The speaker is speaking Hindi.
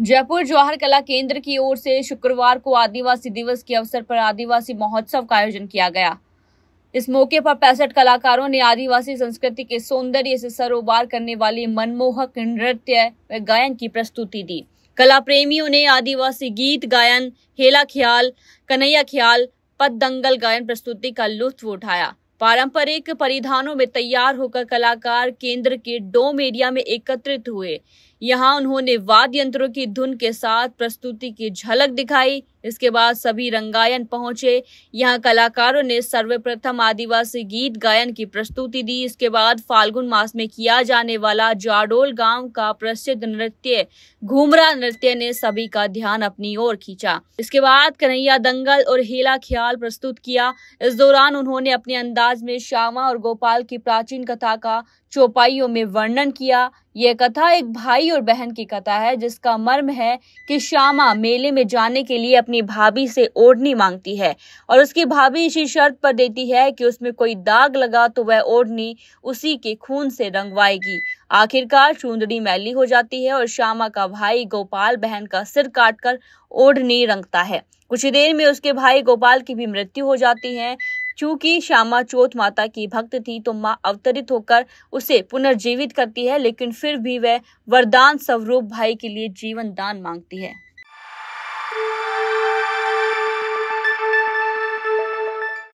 जयपुर जवाहर कला केंद्र की ओर से शुक्रवार को आदिवासी दिवस के अवसर पर आदिवासी महोत्सव का आयोजन किया गया इस मौके पर पैंसठ कलाकारों ने आदिवासी संस्कृति के सौंदर्य से सरोबार करने वाली मनमोहक नृत्य व गायन की प्रस्तुति दी कला प्रेमियों ने आदिवासी गीत गायन हेला ख्याल कन्हैया ख्याल पद दंगल गायन प्रस्तुति का लुत्फ उठाया पारंपरिक परिधानों में तैयार होकर कलाकार केंद्र के डोम एरिया में एकत्रित हुए यहाँ उन्होंने वाद्य यंत्रों की धुन के साथ प्रस्तुति की झलक दिखाई इसके बाद सभी रंगायन पहुंचे यहाँ कलाकारों ने सर्वप्रथम आदिवासी गीत गायन की प्रस्तुति दी इसके बाद फाल्गुन मास में किया जाने वाला जाडोल गांव का प्रसिद्ध नृत्य घूमरा नृत्य ने सभी का ध्यान अपनी ओर खींचा इसके बाद कन्हैया दंगल और हेला ख्याल प्रस्तुत किया इस दौरान उन्होंने अपने अंदाज में श्यामा और गोपाल की प्राचीन कथा का चौपाइयों में वर्णन किया ये कथा एक भाई और बहन की कथा है जिसका मर्म है कि श्यामा मेले में जाने के लिए अपनी भाभी से ओढ़नी मांगती है और उसकी भाभी इसी शर्त पर देती है कि उसमें कोई दाग लगा तो वह ओढ़नी उसी के खून से रंगवाएगी आखिरकार चूंदड़ी मैली हो जाती है और श्यामा का भाई गोपाल बहन का सिर काटकर ओढ़नी रंगता है कुछ ही देर में उसके भाई गोपाल की भी मृत्यु हो जाती है चूंकि श्यामा चौथ माता की भक्त थी तो माँ अवतरित होकर उसे पुनर्जीवित करती है लेकिन फिर भी वह वरदान स्वरूप भाई के लिए जीवन दान मांगती है